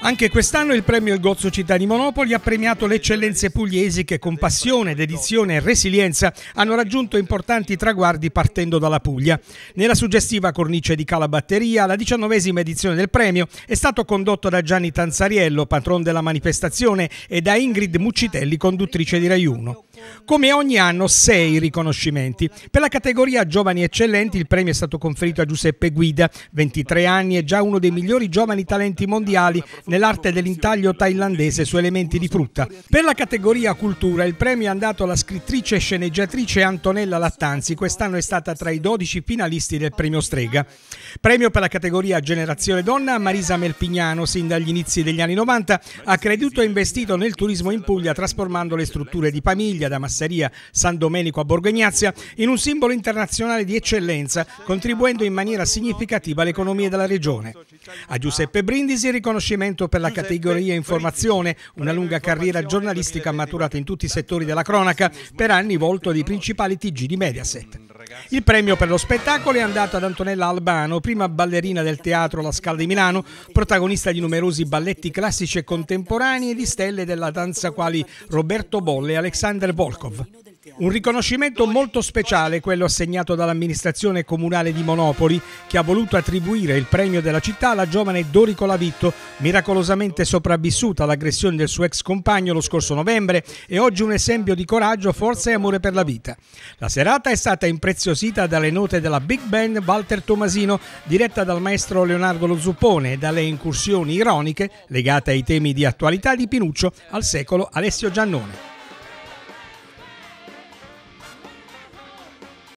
Anche quest'anno il premio Il Gozzo Città di Monopoli ha premiato le eccellenze pugliesi che con passione, dedizione e resilienza hanno raggiunto importanti traguardi partendo dalla Puglia. Nella suggestiva cornice di Calabatteria, la diciannovesima edizione del premio è stato condotto da Gianni Tanzariello, patron della manifestazione, e da Ingrid Muccitelli, conduttrice di Raiuno. Come ogni anno, sei riconoscimenti. Per la categoria Giovani Eccellenti, il premio è stato conferito a Giuseppe Guida, 23 anni e già uno dei migliori giovani talenti mondiali nell'arte dell'intaglio thailandese su elementi di frutta. Per la categoria Cultura, il premio è andato alla scrittrice e sceneggiatrice Antonella Lattanzi. Quest'anno è stata tra i 12 finalisti del premio Strega. Premio per la categoria Generazione Donna, Marisa Melpignano, sin dagli inizi degli anni 90, ha creduto e investito nel turismo in Puglia trasformando le strutture di famiglia da da Massaria San Domenico a Borgognazia in un simbolo internazionale di eccellenza, contribuendo in maniera significativa all'economia della regione. A Giuseppe Brindisi riconoscimento per la categoria informazione, una lunga carriera giornalistica maturata in tutti i settori della cronaca, per anni volto dei principali TG di Mediaset. Il premio per lo spettacolo è andato ad Antonella Albano, prima ballerina del teatro La Scala di Milano, protagonista di numerosi balletti classici e contemporanei e di stelle della danza quali Roberto Bolle e Alexander Volkov. Un riconoscimento molto speciale quello assegnato dall'amministrazione comunale di Monopoli che ha voluto attribuire il premio della città alla giovane Dori Colavitto, miracolosamente sopravvissuta all'aggressione del suo ex compagno lo scorso novembre e oggi un esempio di coraggio, forza e amore per la vita. La serata è stata impreziosita dalle note della big band Walter Tomasino diretta dal maestro Leonardo Lo Zuppone e dalle incursioni ironiche legate ai temi di attualità di Pinuccio al secolo Alessio Giannone.